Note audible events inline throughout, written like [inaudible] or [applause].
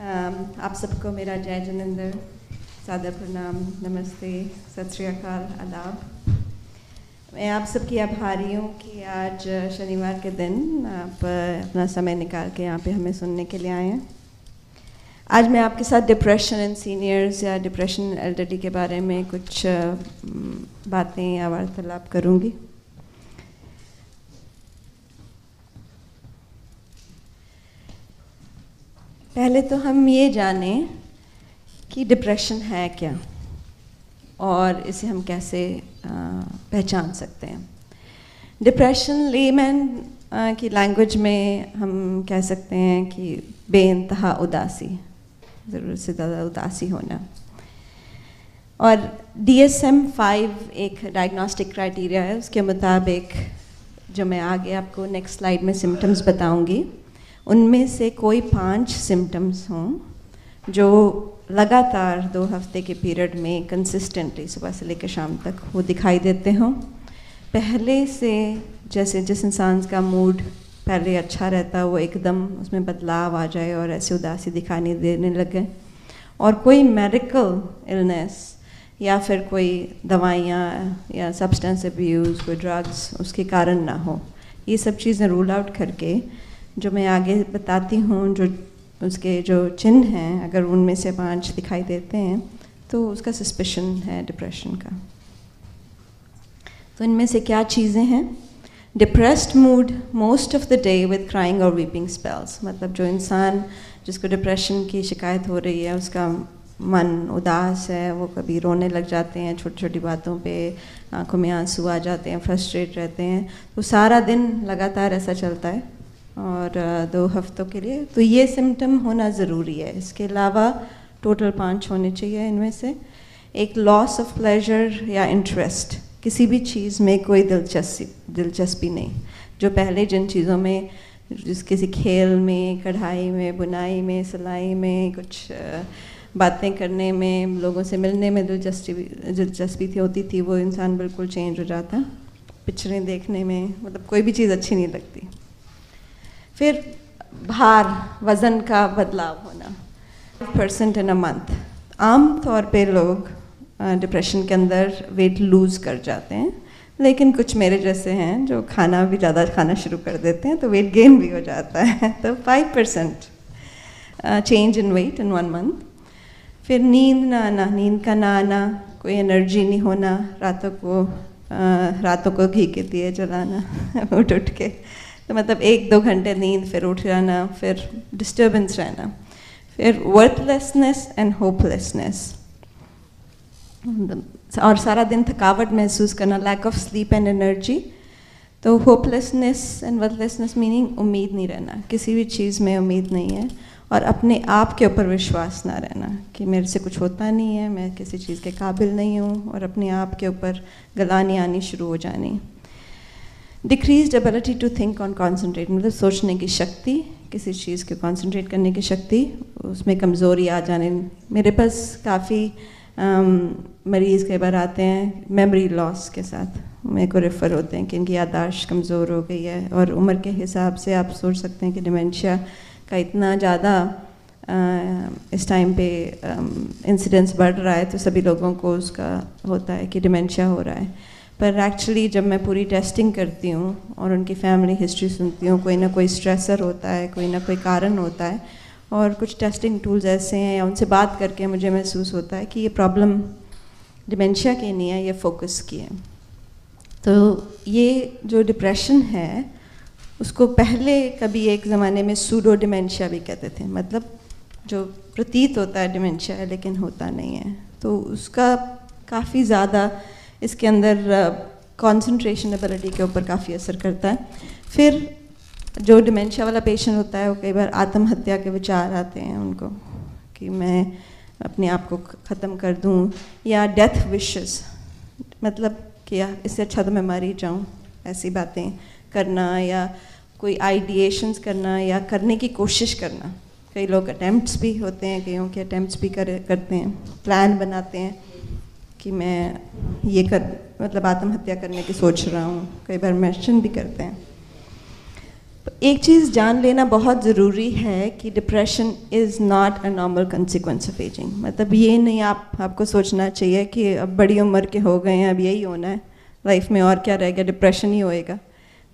Um, आप सबको मेरा जय जनिंदर सादा प्रणाम नमस्ते सत अकाल आदाब मैं आप सबकी आभारी हूँ कि आज शनिवार के दिन आप अपना समय निकाल के यहाँ पे हमें सुनने के लिए आए हैं आज मैं आपके साथ डिप्रेशन इन सीनियर्स या डिप्रेशन एल्डरली के बारे में कुछ बातें या वार्तालाप करूँगी पहले तो हम ये जाने कि डिप्रेशन है क्या और इसे हम कैसे पहचान सकते हैं डिप्रेशन लेमैन की लैंग्वेज में हम कह सकते हैं कि बे इंतहा उदासी ज़रूर से ज़्यादा उदासी होना और डी एस एम फाइव एक डायग्नोस्टिक क्राइटेरिया है उसके मुताबिक जो मैं आगे आपको नेक्स्ट स्लाइड में सिम्टम्स बताऊंगी उनमें से कोई पांच सिम्टम्स हों जो लगातार दो हफ्ते के पीरियड में कंसिस्टेंटली सुबह से लेकर शाम तक वो दिखाई देते हों पहले से जैसे जिस इंसान का मूड पहले अच्छा रहता वो एकदम उसमें बदलाव आ जाए और ऐसी उदासी दिखाने देने लगे और कोई मेडिकल इलनेस या फिर कोई दवाइयाँ या सब्सटेंस अब्यूज़ कोई ड्रग्स उसके कारण ना हो ये सब चीज़ें रूल आउट करके जो मैं आगे बताती हूँ जो उसके जो चिन्ह हैं अगर उनमें से पांच दिखाई देते हैं तो उसका सस्पेशन है डिप्रेशन का तो इनमें से क्या चीज़ें हैं depressed mood most of the day with crying और वीपिंग स्पेल्स मतलब जो इंसान जिसको डिप्रेशन की शिकायत हो रही है उसका मन उदास है वो कभी रोने लग जाते हैं छोटी छोटी बातों पे आंखों में आंसू आ जाते हैं फ्रस्ट्रेट रहते हैं तो सारा दिन लगातार ऐसा चलता है और दो हफ्तों के लिए तो ये सिम्टम होना ज़रूरी है इसके अलावा टोटल पाँच होने चाहिए इनमें से एक लॉस ऑफ प्लेजर या इंटरेस्ट किसी भी चीज़ में कोई दिलचस्पी दिलचस्पी नहीं जो पहले जिन चीज़ों में जिस किसी खेल में कढ़ाई में बुनाई में सिलाई में कुछ बातें करने में लोगों से मिलने में दिलचस्पी दिलचस्पी थी होती थी वो इंसान बिल्कुल चेंज हो जाता पिक्चरें देखने में मतलब कोई भी चीज़ अच्छी नहीं लगती फिर भार वज़न का बदलाव होना परसेंट इन अ मंथ आम तौर पे लोग डिप्रेशन के अंदर वेट लूज़ कर जाते हैं लेकिन कुछ मेरे जैसे हैं जो खाना भी ज़्यादा खाना शुरू कर देते हैं तो वेट गेन भी हो जाता है [laughs] तो five percent change in weight in one month फिर नींद ना आना नींद का ना आना कोई एनर्जी नहीं होना रातों को uh, रातों को घी के दिए जलाना [laughs] उठ उठ के तो मतलब एक दो घंटे नींद फिर उठ जाना फिर डिस्टर्बेंस रहना फिर वर्थलेसनेस एंड होपलेसनेस और सारा दिन थकावट महसूस करना lack of sleep and energy तो होपलेसनेस एंड वर्थलेसनेस मीनिंग उम्मीद नहीं रहना किसी भी चीज़ में उम्मीद नहीं है और अपने आप के ऊपर विश्वास ना रहना कि मेरे से कुछ होता नहीं है मैं किसी चीज़ के काबिल नहीं हूँ और अपने आप के ऊपर गलानी आनी शुरू हो जानी decrease ability to think on concentrate मतलब सोचने की शक्ति किसी चीज़ के कॉन्सनट्रेट करने की शक्ति उसमें कमज़ोरी आ जाने मेरे पास काफ़ी मरीज़ कई बार आते हैं मेमोरी लॉस के साथ मेरे को रेफ़र होते हैं कि इनकी यादाश्त कमज़ोर हो गई है और उम्र के हिसाब से आप सोच सकते हैं कि डिमेंशिया का इतना ज़्यादा इस टाइम पे इंसिडेंस बढ़ रहा है तो सभी लोगों को उसका होता है कि डिमेंशिया हो रहा है पर एक्चुअली जब मैं पूरी टेस्टिंग करती हूँ और उनकी फैमिली हिस्ट्री सुनती हूँ कोई ना कोई स्ट्रेसर होता है कोई ना कोई कारण होता है और कुछ टेस्टिंग टूल्स ऐसे हैं या उनसे बात करके मुझे महसूस होता है कि ये प्रॉब्लम डिमेंशिया की नहीं है ये फोकस की है तो ये जो डिप्रेशन है उसको पहले कभी एक ज़माने में सूडो डिमेंशिया भी कहते थे मतलब जो प्रतीत होता है डिमेंशिया है लेकिन होता नहीं है तो उसका काफ़ी ज़्यादा इसके अंदर uh, एबिलिटी के ऊपर काफ़ी असर करता है फिर जो डिमेंशिया वाला पेशेंट होता है वो कई बार आत्महत्या के विचार आते हैं उनको कि मैं अपने आप को ख़त्म कर दूं या डेथ विशेस मतलब कि इससे अच्छा तो मैं मर ही जाऊँ ऐसी बातें करना या कोई आइडिएशंस करना या करने की कोशिश करना कई लोग अटैम्प्ट भी होते हैं कईयों के अटैम्प्ट भी कर करते हैं प्लान बनाते हैं कि मैं ये कर मतलब आत्महत्या करने की सोच रहा हूँ कई बार मैशन भी करते हैं तो एक चीज़ जान लेना बहुत ज़रूरी है कि depression is not a normal consequence of aging मतलब ये नहीं आप आपको सोचना चाहिए कि अब बड़ी उम्र के हो गए हैं अब यही होना है लाइफ में और क्या रहेगा डिप्रेशन ही होएगा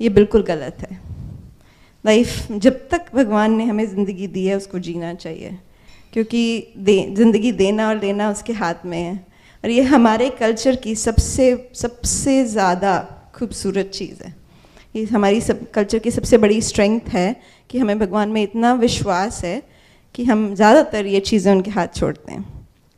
ये बिल्कुल गलत है लाइफ जब तक भगवान ने हमें ज़िंदगी दी है उसको जीना चाहिए क्योंकि दे ज़िंदगी देना और लेना उसके हाथ में है और ये हमारे कल्चर की सबसे सबसे ज़्यादा खूबसूरत चीज़ है ये हमारी सब कल्चर की सबसे बड़ी स्ट्रेंथ है कि हमें भगवान में इतना विश्वास है कि हम ज़्यादातर ये चीज़ें उनके हाथ छोड़ते हैं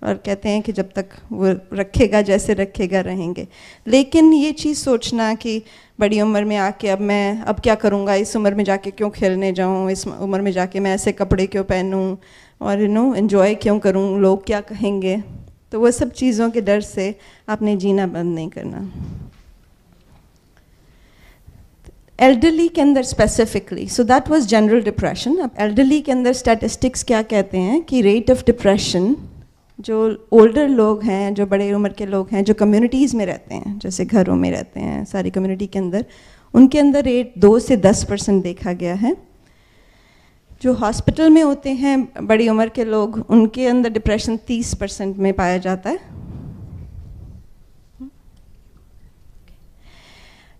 और कहते हैं कि जब तक वो रखेगा जैसे रखेगा रहेंगे लेकिन ये चीज़ सोचना कि बड़ी उम्र में आके अब मैं अब क्या करूँगा इस उम्र में जाके क्यों खेलने जाऊँ इस उम्र में जाके मैं ऐसे कपड़े क्यों पहनूँ और यू नो इन्जॉय क्यों करूँ लोग क्या कहेंगे तो वह सब चीज़ों के डर से आपने जीना बंद नहीं करना एल्डरली के अंदर specifically so that was general depression अब एल्डरली के अंदर स्टैटिस्टिक्स क्या कहते हैं कि रेट ऑफ डिप्रेशन जो ओल्डर लोग हैं जो बड़े उम्र के लोग हैं जो कम्युनिटीज़ में रहते हैं जैसे घरों में रहते हैं सारी कम्युनिटी के अंदर उनके अंदर रेट दो से दस परसेंट देखा गया है जो हॉस्पिटल में होते हैं बड़ी उम्र के लोग उनके अंदर डिप्रेशन 30 परसेंट में पाया जाता है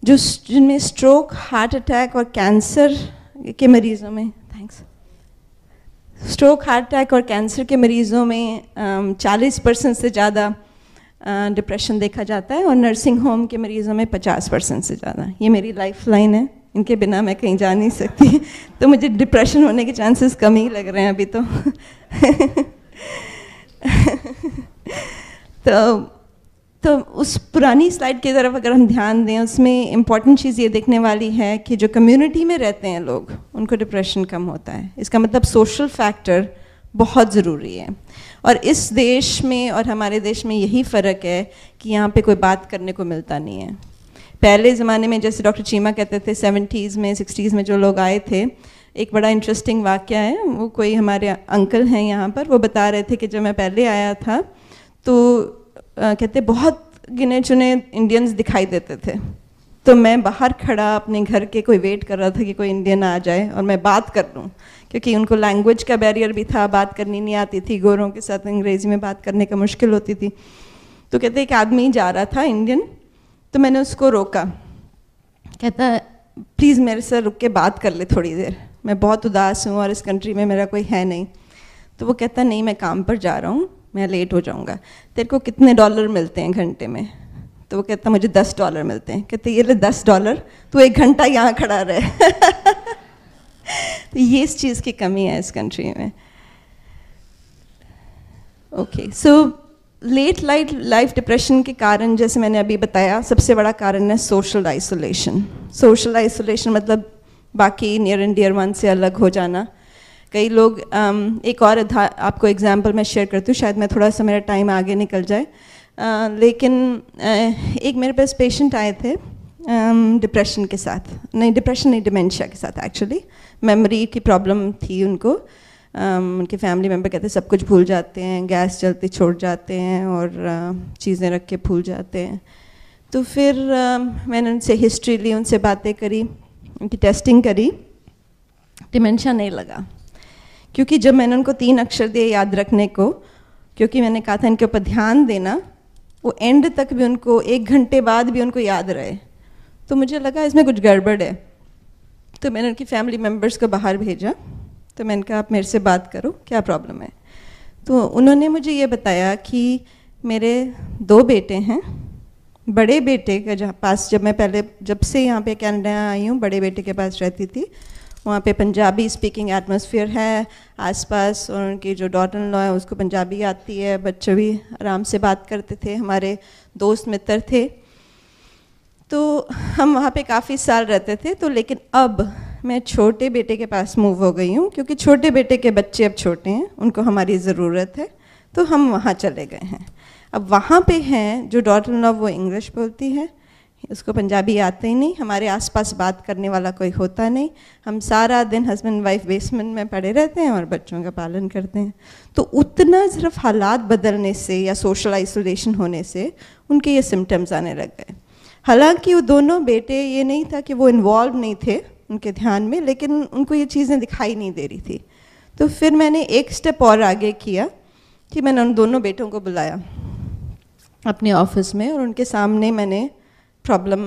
जो जिनमें स्ट्रोक हार्ट अटैक और कैंसर के मरीजों में थैंक्स स्ट्रोक हार्ट अटैक और कैंसर के मरीजों में um, चालीस परसेंट से ज़्यादा डिप्रेशन uh, देखा जाता है और नर्सिंग होम के मरीजों में पचास परसेंट से ज़्यादा ये मेरी लाइफ लाइन है इनके बिना मैं कहीं जा नहीं सकती तो मुझे डिप्रेशन होने के चांसेस कम ही लग रहे हैं अभी तो तो तो उस पुरानी स्लाइड की तरफ अगर हम ध्यान दें उसमें इम्पॉर्टेंट चीज़ ये देखने वाली है कि जो कम्युनिटी में रहते हैं लोग उनको डिप्रेशन कम होता है इसका मतलब सोशल फैक्टर बहुत ज़रूरी है और इस देश में और हमारे देश में यही फ़र्क है कि यहाँ पे कोई बात करने को मिलता नहीं है पहले ज़माने में जैसे डॉक्टर चीमा कहते थे सेवेंटीज़ में सिक्सटीज़ में जो लोग आए थे एक बड़ा इंटरेस्टिंग वाक्य है वो कोई हमारे अंकल हैं यहाँ पर वो बता रहे थे कि जब मैं पहले आया था तो आ, कहते बहुत गिने चुने इंडियंस दिखाई देते थे तो मैं बाहर खड़ा अपने घर के कोई वेट कर रहा था कि कोई इंडियन आ जाए और मैं बात कर लूँ क्योंकि उनको लैंग्वेज का बैरियर भी था बात करनी नहीं आती थी गोरों के साथ अंग्रेज़ी में बात करने का मुश्किल होती थी तो कहते एक आदमी जा रहा था इंडियन तो मैंने उसको रोका कहता प्लीज़ मेरे से रुक के बात कर ले थोड़ी देर मैं बहुत उदास हूँ और इस कंट्री में मेरा कोई है नहीं तो वो कहता नहीं मैं काम पर जा रहा हूँ मैं लेट हो जाऊँगा तेरे को कितने डॉलर मिलते हैं घंटे में तो वो कहता मुझे दस डॉलर मिलते हैं कहते ये ले दस डॉलर तो एक घंटा यहाँ खड़ा रहे [laughs] तो ये इस चीज़ की कमी है इस कंट्री में okay okay, so so, late light life depression के कारण जैसे मैंने अभी बताया सबसे बड़ा कारण है सोशल आइसोलेशन सोशल आइसोलेशन मतलब बाकी नियर एंड डियर वन से अलग हो जाना कई लोग um, एक और आपको एग्जांपल मैं शेयर करती हूँ शायद मैं थोड़ा सा मेरा टाइम आगे निकल जाए uh, लेकिन uh, एक मेरे पास पेशेंट आए थे डिप्रेशन um, के साथ नहीं डिप्रेशन नहीं डिमेंशिया के साथ एक्चुअली मेमोरी की प्रॉब्लम थी उनको उनके फैमिली मेम्बर कहते हैं सब कुछ भूल जाते हैं गैस जलते छोड़ जाते हैं और चीज़ें रख के भूल जाते हैं तो फिर मैंने उनसे हिस्ट्री ली उनसे बातें करी उनकी टेस्टिंग करी डिमेंशा नहीं लगा क्योंकि जब मैंने उनको तीन अक्षर दिए याद रखने को क्योंकि मैंने कहा था इनके ऊपर ध्यान देना वो एंड तक भी उनको एक घंटे बाद भी उनको याद रहे तो मुझे लगा इसमें कुछ गड़बड़ है तो मैंने उनकी फैमिली मेम्बर्स को बाहर भेजा तो मैंने कहा आप मेरे से बात करो क्या प्रॉब्लम है तो उन्होंने मुझे ये बताया कि मेरे दो बेटे हैं बड़े बेटे के जहाँ पास जब मैं पहले जब से यहाँ पे कैनेडा आई हूँ बड़े बेटे के पास रहती थी वहाँ पे पंजाबी स्पीकिंग एटमोसफियर है आसपास और उनकी जो डॉटर लॉ है उसको पंजाबी आती है बच्चे भी आराम से बात करते थे हमारे दोस्त मित्र थे तो हम वहाँ पे काफ़ी साल रहते थे तो लेकिन अब मैं छोटे बेटे के पास मूव हो गई हूँ क्योंकि छोटे बेटे के बच्चे अब छोटे हैं उनको हमारी ज़रूरत है तो हम वहाँ चले गए हैं अब वहाँ पे हैं जो डॉटर लॉ वो इंग्लिश बोलती है उसको पंजाबी आते ही नहीं हमारे आसपास बात करने वाला कोई होता नहीं हम सारा दिन हस्बैंड वाइफ बेसमेंट में पड़े रहते हैं और बच्चों का पालन करते हैं तो उतना सिर्फ हालात बदलने से या सोशल आइसोलेशन होने से उनके ये सिम्टम्स आने लग गए हालांकि वो दोनों बेटे ये नहीं था कि वो इन्वॉल्व नहीं थे उनके ध्यान में लेकिन उनको ये चीज़ें दिखाई नहीं दे रही थी तो फिर मैंने एक स्टेप और आगे किया कि मैंने उन दोनों बेटों को बुलाया अपने ऑफिस में और उनके सामने मैंने प्रॉब्लम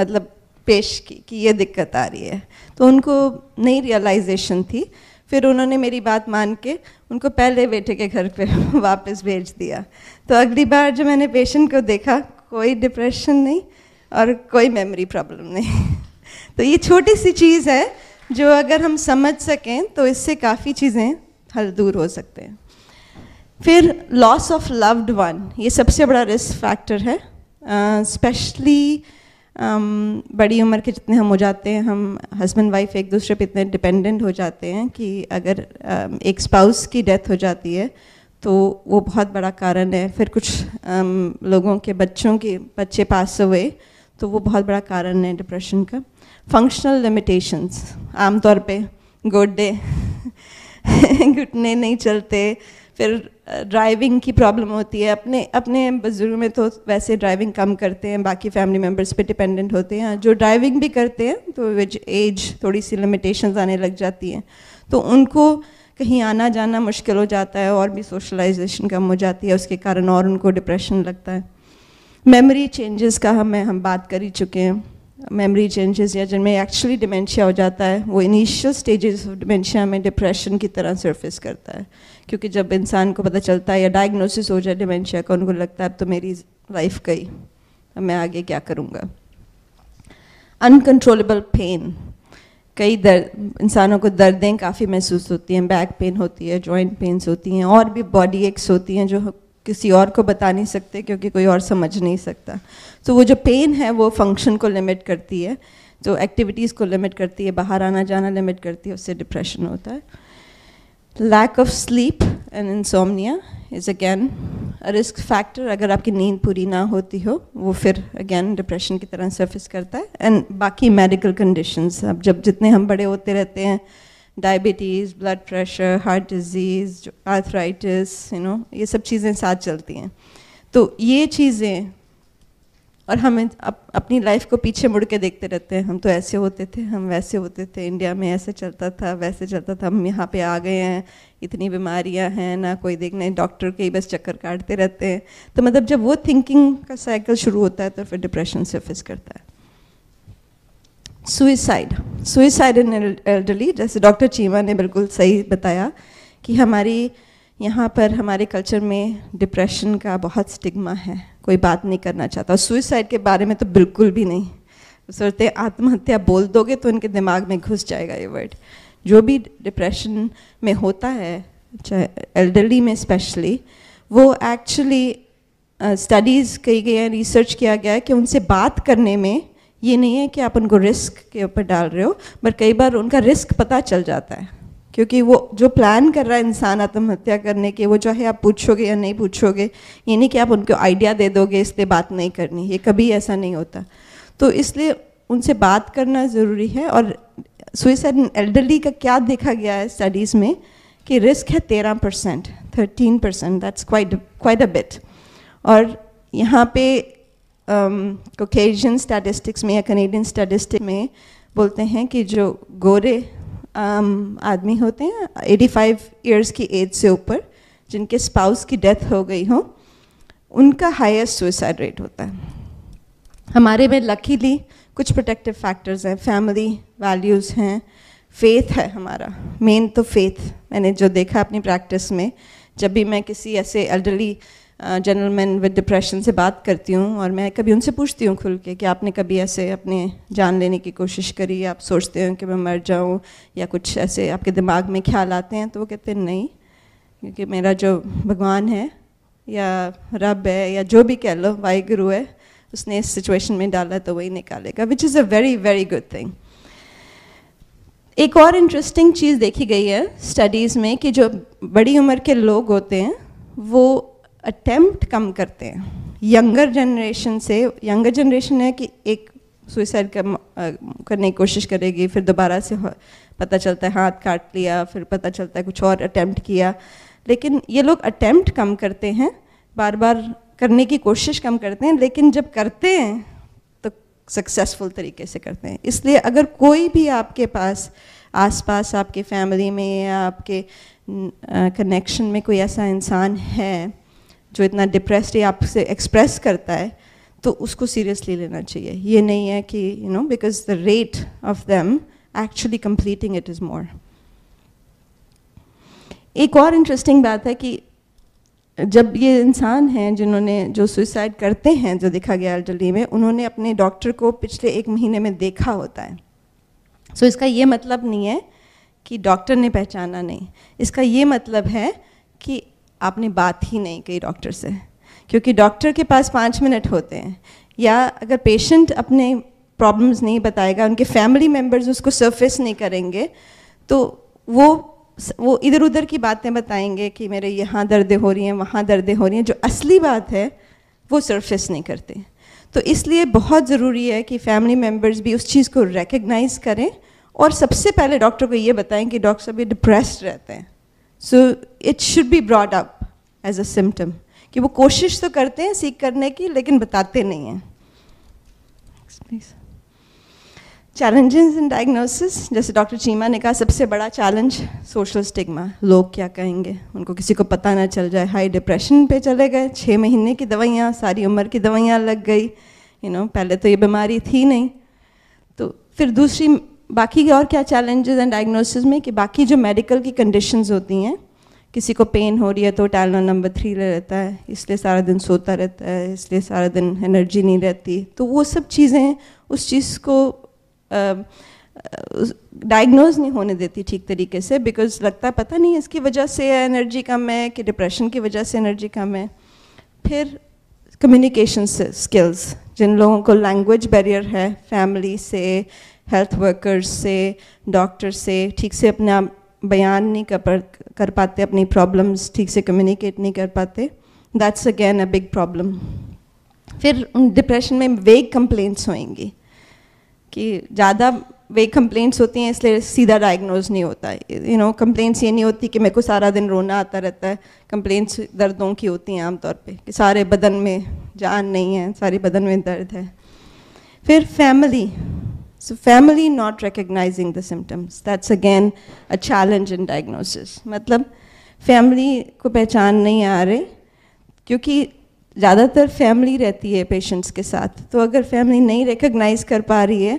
मतलब पेश की कि ये दिक्कत आ रही है तो उनको नई रियलाइजेशन थी फिर उन्होंने मेरी बात मान के उनको पहले बेटे के घर पे [laughs] वापस भेज दिया तो अगली बार जब मैंने पेशेंट को देखा कोई डिप्रेशन नहीं और कोई मेमोरी प्रॉब्लम नहीं तो ये छोटी सी चीज़ है जो अगर हम समझ सकें तो इससे काफ़ी चीज़ें हल दूर हो सकते हैं फिर लॉस ऑफ लव्ड वन ये सबसे बड़ा रिस्क फैक्टर है स्पेशली uh, um, बड़ी उम्र के जितने हम हो जाते हैं हम हस्बैंड वाइफ एक दूसरे पे इतने डिपेंडेंट हो जाते हैं कि अगर uh, एक स्पाउस की डेथ हो जाती है तो वो बहुत बड़ा कारण है फिर कुछ um, लोगों के बच्चों के बच्चे पास हुए तो वो बहुत बड़ा कारण है डिप्रेशन का फंक्शनल लिमिटेशंस आमतौर पे गोडे [laughs] घुटने नहीं चलते फिर ड्राइविंग की प्रॉब्लम होती है अपने अपने बुजुर्ग में तो वैसे ड्राइविंग कम करते हैं बाकी फैमिली मेम्बर्स पे डिपेंडेंट होते हैं जो ड्राइविंग भी करते हैं तो विच एज थोड़ी सी लिमिटेशंस आने लग जाती हैं तो उनको कहीं आना जाना मुश्किल हो जाता है और भी सोशलाइजेशन कम हो जाती है उसके कारण और उनको डिप्रेशन लगता है मेमोरी चेंजेस का हमें हम बात कर ही चुके हैं मेमोरी चेंजेस या जिनमें एक्चुअली डिमेंशिया हो जाता है वो इनिशियल स्टेजेस ऑफ डिमेंशिया में डिप्रेशन की तरह सरफेस करता है क्योंकि जब इंसान को पता चलता है या डायग्नोसिस हो जाए डिमेंशिया का उनको लगता है अब तो मेरी लाइफ गई अब मैं आगे क्या करूँगा अनकंट्रोलेबल पेन कई दर्द इंसानों को दर्दें काफ़ी महसूस होती हैं बैक पेन होती है जॉइंट पेन्स होती हैं और भी बॉडी एक्स होती हैं जो किसी और को बता नहीं सकते क्योंकि कोई और समझ नहीं सकता तो so, वो जो पेन है वो फंक्शन को लिमिट करती है जो एक्टिविटीज़ को लिमिट करती है बाहर आना जाना लिमिट करती है उससे डिप्रेशन होता है lack of sleep and insomnia is again risk factor अगर आपकी नींद पूरी ना होती हो वो फिर अगेन डिप्रेशन की तरह सर्फिस करता है एंड बाकी मेडिकल कंडीशंस अब जब जितने हम बड़े होते रहते हैं diabetes blood pressure heart disease arthritis you know ये सब चीज़ें साथ चलती हैं तो ये चीज़ें और हम अप, अपनी लाइफ को पीछे मुड़ के देखते रहते हैं हम तो ऐसे होते थे हम वैसे होते थे इंडिया में ऐसे चलता था वैसे चलता था हम यहाँ पे आ गए हैं इतनी बीमारियाँ हैं ना कोई देखने डॉक्टर के ही बस चक्कर काटते रहते हैं तो मतलब जब वो थिंकिंग का साइकिल शुरू होता है तो फिर डिप्रेशन से फेस करता है सुइसाइड सुइसाइड इन एल्डरली जैसे डॉक्टर चीमा ने बिल्कुल सही बताया कि हमारी यहाँ पर हमारे कल्चर में डिप्रेशन का बहुत स्टिग्मा है कोई बात नहीं करना चाहता सुइसाइड के बारे में तो बिल्कुल भी नहीं सोचते आत्महत्या बोल दोगे तो इनके दिमाग में घुस जाएगा ये वर्ड जो भी डिप्रेशन में होता है चाहे एल्डरली में स्पेशली वो एक्चुअली स्टडीज़ uh, की गई हैं रिसर्च किया गया है कि उनसे बात करने में ये नहीं है कि आप उनको रिस्क के ऊपर डाल रहे हो पर कई बार उनका रिस्क पता चल जाता है क्योंकि वो जो प्लान कर रहा है इंसान आत्महत्या करने के वो चाहे आप पूछोगे या नहीं पूछोगे ये नहीं कि आप उनको आइडिया दे दोगे इसलिए बात नहीं करनी ये कभी ऐसा नहीं होता तो इसलिए उनसे बात करना ज़रूरी है और सुइसाइड एल्डरली का क्या देखा गया है स्टडीज़ में कि रिस्क है तेरह percent thirteen percent that's quite quite a bit और यहाँ पे कोकेजन um, स्टैटिस्टिक्स में या कनेडियन स्टैटिस्टिक में बोलते हैं कि जो गोरे um, आदमी होते हैं 85 फाइव ईयर्स की एज से ऊपर जिनके स्पाउस की डेथ हो गई हो उनका हाईएस्ट सुइसाइड रेट होता है हमारे में लकीली कुछ प्रोटेक्टिव फैक्टर्स हैं फैमिली वैल्यूज़ हैं फेथ है हमारा मेन तो फेथ मैंने जो देखा अपनी प्रैक्टिस में जब भी मैं किसी ऐसे एल्डरली जनरल विद डिप्रेशन से बात करती हूँ और मैं कभी उनसे पूछती हूँ खुल के कि आपने कभी ऐसे अपने जान लेने की कोशिश करी आप सोचते हो कि मैं मर जाऊँ या कुछ ऐसे आपके दिमाग में ख्याल आते हैं तो वो कहते हैं नहीं क्योंकि मेरा जो भगवान है या रब है या जो भी कह लो वाहिगुरु है उसने इस सिचुएशन में डाला तो वही निकालेगा which is a very very good thing एक और इंटरेस्टिंग चीज़ देखी गई है स्टडीज़ में कि जो बड़ी उम्र के लोग होते हैं वो अटेम्प्ट कम करते हैं यंगर जनरेशन से यंगर जनरेशन है कि एक सुइसाइड करने की कोशिश करेगी फिर दोबारा से पता चलता है हाथ काट लिया फिर पता चलता है कुछ और अटैम्प्ट किया लेकिन ये लोग अटैम्प्ट कम करते हैं बार बार करने की कोशिश कम करते हैं लेकिन जब करते हैं तो सक्सेसफुल तरीके से करते हैं इसलिए अगर कोई भी आपके पास आसपास आपके फैमिली में या आपके कनेक्शन में कोई ऐसा इंसान है जो इतना डिप्रेस या आपसे एक्सप्रेस करता है तो उसको सीरियसली लेना चाहिए ये नहीं है कि you know because the rate of them actually completing it is more एक और इंटरेस्टिंग बात है कि जब ये इंसान हैं जिन्होंने जो सुसाइड करते हैं जो देखा गया एल्डरली में उन्होंने अपने डॉक्टर को पिछले एक महीने में देखा होता है सो so इसका ये मतलब नहीं है कि डॉक्टर ने पहचाना नहीं इसका ये मतलब है कि आपने बात ही नहीं कही डॉक्टर से क्योंकि डॉक्टर के पास पाँच मिनट होते हैं या अगर पेशेंट अपने प्रॉब्लम्स नहीं बताएगा उनके फैमिली मेम्बर्स उसको सरफेस नहीं करेंगे तो वो वो इधर उधर की बातें बताएंगे कि मेरे यहाँ दर्दें हो रही हैं वहाँ दर्दें हो रही हैं जो असली बात है वो सरफेस नहीं करते तो इसलिए बहुत ज़रूरी है कि फैमिली मेम्बर्स भी उस चीज़ को रिकग्नाइज़ करें और सबसे पहले डॉक्टर को ये बताएं कि डॉक्टर साहब डिप्रेस रहते हैं so it should be brought up as a symptom कि वो कोशिश तो करते हैं सीख करने की लेकिन बताते नहीं हैं चैलेंजेस इन डायग्नोसिस जैसे डॉक्टर चीमा ने कहा सबसे बड़ा चैलेंज सोशल स्टिग्मा लोग क्या कहेंगे उनको किसी को पता ना चल जाए हाई डिप्रेशन पे चले गए छः महीने की दवाइयाँ सारी उम्र की दवाइयाँ लग गई यू you नो know, पहले तो ये बीमारी थी नहीं तो फिर दूसरी बाकी के और क्या चैलेंजेस एंड डायग्नोसिस में कि बाकी जो मेडिकल की कंडीशंस होती हैं किसी को पेन हो रही है तो टैलना नंबर थ्री ले रहता है इसलिए सारा दिन सोता रहता है इसलिए सारा दिन एनर्जी नहीं रहती तो वो सब चीज़ें उस चीज़ को डायग्नोज नहीं होने देती ठीक तरीके से बिकॉज लगता है पता नहीं इसकी वजह से एनर्जी कम है कि डिप्रेशन की वजह से एनर्जी कम है फिर कम्युनिकेशन स्किल्स जिन लोगों को लैंग्वेज बैरियर है फैमिली से हेल्थ वर्कर्स से डॉक्टर से ठीक से अपना बयान नहीं कर कर पाते अपनी प्रॉब्लम्स ठीक से कम्युनिकेट नहीं कर पाते that's again a big problem फिर डिप्रेशन में वेग कंप्लेंट्स होंगी कि ज़्यादा वेग कंप्लेंट्स होती हैं इसलिए सीधा डायग्नोज नहीं होता यू नो कंप्लेंट्स ये नहीं होती कि मेरे को सारा दिन रोना आता रहता है कंप्लेंट्स दर्दों की होती हैं आमतौर पे कि सारे बदन में जान नहीं है सारे बदन में दर्द है फिर family So family not recognizing the symptoms, that's again a challenge in diagnosis. मतलब फैमिली को पहचान नहीं आ रही क्योंकि ज़्यादातर फैमिली रहती है पेशेंट्स के साथ तो अगर फैमिली नहीं recognize कर पा रही है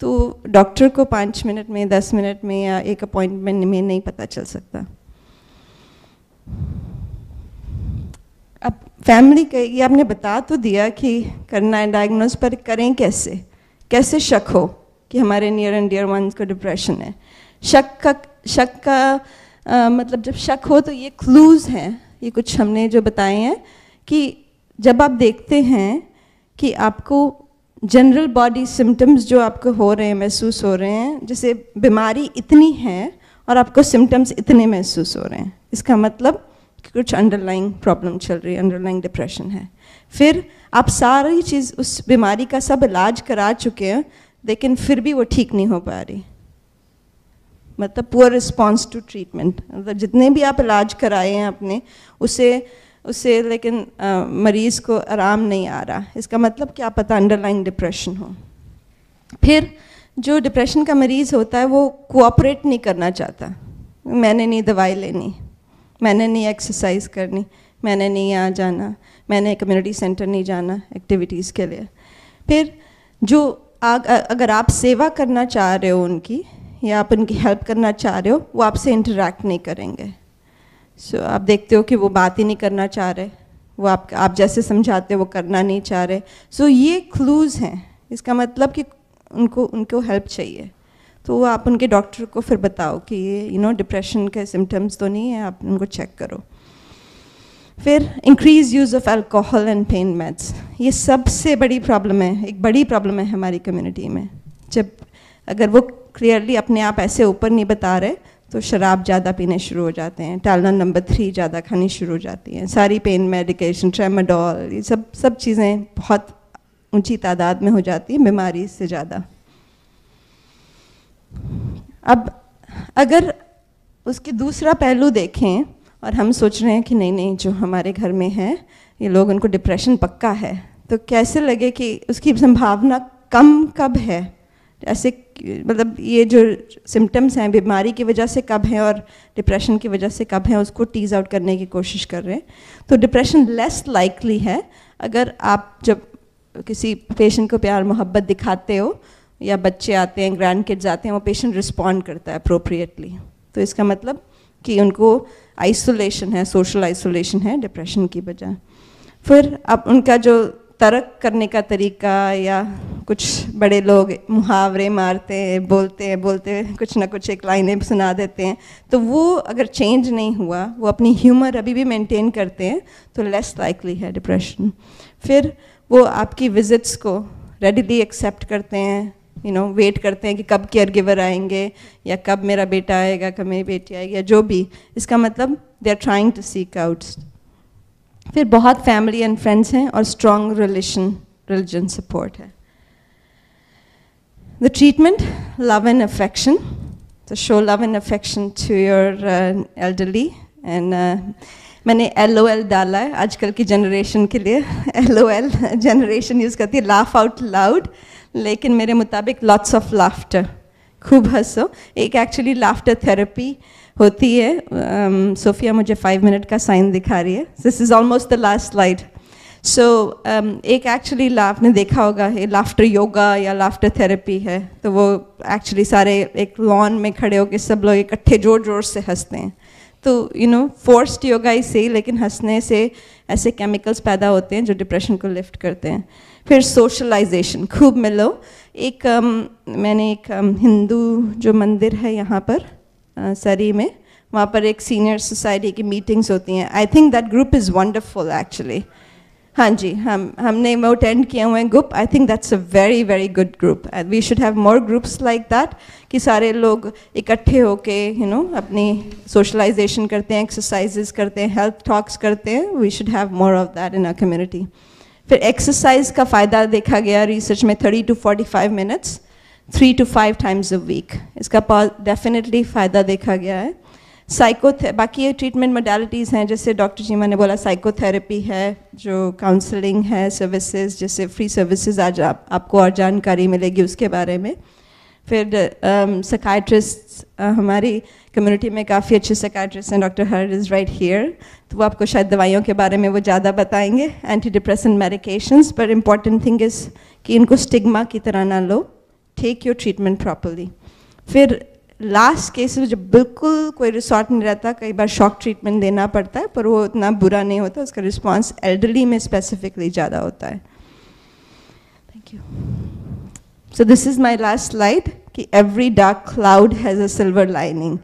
तो डॉक्टर को पाँच मिनट में दस मिनट में या एक अपॉइंटमेंट में नहीं पता चल सकता अब फैमिली ये आपने बता तो दिया कि करना है डायग्नोज पर करें कैसे कैसे शक हो कि हमारे नियर एंड डियर वंस को डिप्रेशन है शक का शक का आ, मतलब जब शक हो तो ये क्लूज हैं ये कुछ हमने जो बताए हैं कि जब आप देखते हैं कि आपको जनरल बॉडी सिम्टम्स जो आपको हो रहे हैं महसूस हो रहे हैं जैसे बीमारी इतनी है और आपको सिम्टम्स इतने महसूस हो रहे हैं इसका मतलब कुछ अंडरलाइंग प्रॉब्लम चल रही है अंडरलाइंग डिप्रेशन है फिर आप सारी चीज़ उस बीमारी का सब इलाज करा चुके हैं लेकिन फिर भी वो ठीक नहीं हो पा रही मतलब पुअर रिस्पॉन्स टू ट्रीटमेंट मतलब जितने भी आप इलाज कराए हैं अपने उसे उसे लेकिन आ, मरीज़ को आराम नहीं आ रहा इसका मतलब क्या पता अंडरलाइन डिप्रेशन हो फिर जो डिप्रेशन का मरीज़ होता है वो कोऑपरेट नहीं करना चाहता मैंने नहीं दवाई लेनी मैंने नहीं एक्सरसाइज करनी मैंने नहीं यहाँ जाना मैंने कम्युनिटी सेंटर नहीं जाना एक्टिविटीज़ के लिए फिर जो अगर आप सेवा करना चाह रहे हो उनकी या आप उनकी हेल्प करना चाह रहे हो वो आपसे इंटरेक्ट नहीं करेंगे सो so, आप देखते हो कि वो बात ही नहीं करना चाह रहे वो आप आप जैसे समझाते हो वो करना नहीं चाह रहे सो so, ये क्लूज़ हैं इसका मतलब कि उनको उनको हेल्प चाहिए तो आप उनके डॉक्टर को फिर बताओ कि ये यू नो डिप्रेशन के सिम्टम्स तो नहीं है आप उनको चेक करो फिर increase use of alcohol and pain meds ये सबसे बड़ी प्रॉब्लम है एक बड़ी प्रॉब्लम है हमारी कम्युनिटी में जब अगर वो क्लियरली अपने आप ऐसे ऊपर नहीं बता रहे तो शराब ज़्यादा पीने शुरू हो जाते हैं टालना नंबर थ्री ज़्यादा खानी शुरू हो जाती है सारी पेन मेडिकेशन ट्रेमाडोल ये सब सब चीज़ें बहुत ऊंची तादाद में हो जाती हैं बीमारी से ज़्यादा अब अगर उसके दूसरा पहलू देखें और हम सोच रहे हैं कि नहीं नहीं जो हमारे घर में है ये लोग उनको डिप्रेशन पक्का है तो कैसे लगे कि उसकी संभावना कम कब है ऐसे मतलब ये जो सिम्टम्स हैं बीमारी की वजह से कब हैं और डिप्रेशन की वजह से कब हैं उसको टीज आउट करने की कोशिश कर रहे हैं तो डिप्रेशन लेस लाइकली है अगर आप जब किसी पेशेंट को प्यार मोहब्बत दिखाते हो या बच्चे आते हैं ग्रैंड किड्स आते हैं वो पेशेंट रिस्पॉन्ड करता है अप्रोप्रिएटली तो इसका मतलब कि उनको आइसोलेशन है सोशल आइसोलेशन है डिप्रेशन की वजह फिर अब उनका जो तर्क करने का तरीका या कुछ बड़े लोग मुहावरे मारते हैं बोलते हैं बोलते हैं कुछ ना कुछ एक लाइनें सुना देते हैं तो वो अगर चेंज नहीं हुआ वो अपनी ह्यूमर अभी भी मेंटेन करते हैं तो लेस लाइकली है डिप्रेशन फिर वो आपकी विजिट्स को रेडिली एक्सेप्ट करते हैं यू नो वेट करते हैं कि कब केयर गिवर आएंगे या कब मेरा बेटा आएगा कब मेरी बेटी आएगी या जो भी इसका मतलब they are trying to seek out फिर बहुत फैमिली एंड फ्रेंड्स हैं और स्ट्रॉन्ग रिलेशन रिलीजन सपोर्ट है the treatment love and affection तो show love and affection to your elderly and मैंने एल ओ एल डाला है आजकल की जनरेशन के लिए L O L generation use करती है लाफ आउट लाउड लेकिन मेरे मुताबिक लॉट्स ऑफ लाफ्टर खूब हंसो एक एक्चुअली लाफ्टर थेरेपी होती है सोफिया um, मुझे फाइव मिनट का साइन दिखा रही है this is almost the last slide so एक एक्चुअली आपने देखा होगा ये लाफ्टर योगा या लाफ्टर थेरेपी है तो वो एक्चुअली सारे एक लॉन में खड़े होकर सब लोग इकट्ठे जोर जोर से हंसते हैं तो यू नो फोर्स्ड योगा ही लेकिन हंसने से ऐसे केमिकल्स पैदा होते हैं जो डिप्रेशन को लिफ्ट करते हैं फिर सोशलाइजेशन खूब मिलो एक um, मैंने एक um, हिंदू जो मंदिर है यहाँ पर uh, सरी में वहाँ पर एक सीनियर सोसाइटी की मीटिंग्स होती हैं I think that group is wonderful actually हाँ जी हम हमने वो अटेंड किए हुए हैं group I think that's a very very good group we should have more groups like that कि सारे लोग इकट्ठे होके यू नो अपनी सोशलाइजेशन करते हैं एक्सरसाइजेस करते हैं हेल्थ टॉक्स करते हैं we should have more of that in a community फिर एक्सरसाइज का फ़ायदा देखा गया रिसर्च में thirty to forty five minutes three to five times a week इसका डेफिनेटली फ़ायदा देखा गया है साइकोथे बाकी ट्रीटमेंट मोडालिटीज़ हैं जैसे डॉक्टर जीमा ने बोला साइकोथेरेपी है जो काउंसलिंग है सर्विसेज जैसे फ्री सर्विसेज आज आप, आपको और जानकारी मिलेगी उसके बारे में फिर सकाइट्रिस्ट um, uh, uh, हमारी कम्युनिटी में काफ़ी अच्छे सकाइट्रिस्ट हैं डॉक्टर हर इज़ राइट हियर तो वो आपको शायद दवाइयों के बारे में वो ज़्यादा बताएंगे एंटी डिप्रेसन मेडिकेशंस पर इम्पॉर्टेंट थिंग इज़ कि इनको स्टिग्मा की तरह ना लो टेक योर ट्रीटमेंट प्रॉपरली फिर लास्ट केस में जब बिल्कुल कोई रिसॉर्ट नहीं रहता कई बार शॉक ट्रीटमेंट देना पड़ता है पर वो उतना बुरा नहीं होता उसका रिस्पांस एल्डरली में स्पेसिफिकली ज़्यादा होता है thank you so this is my last slide कि every dark cloud has a silver lining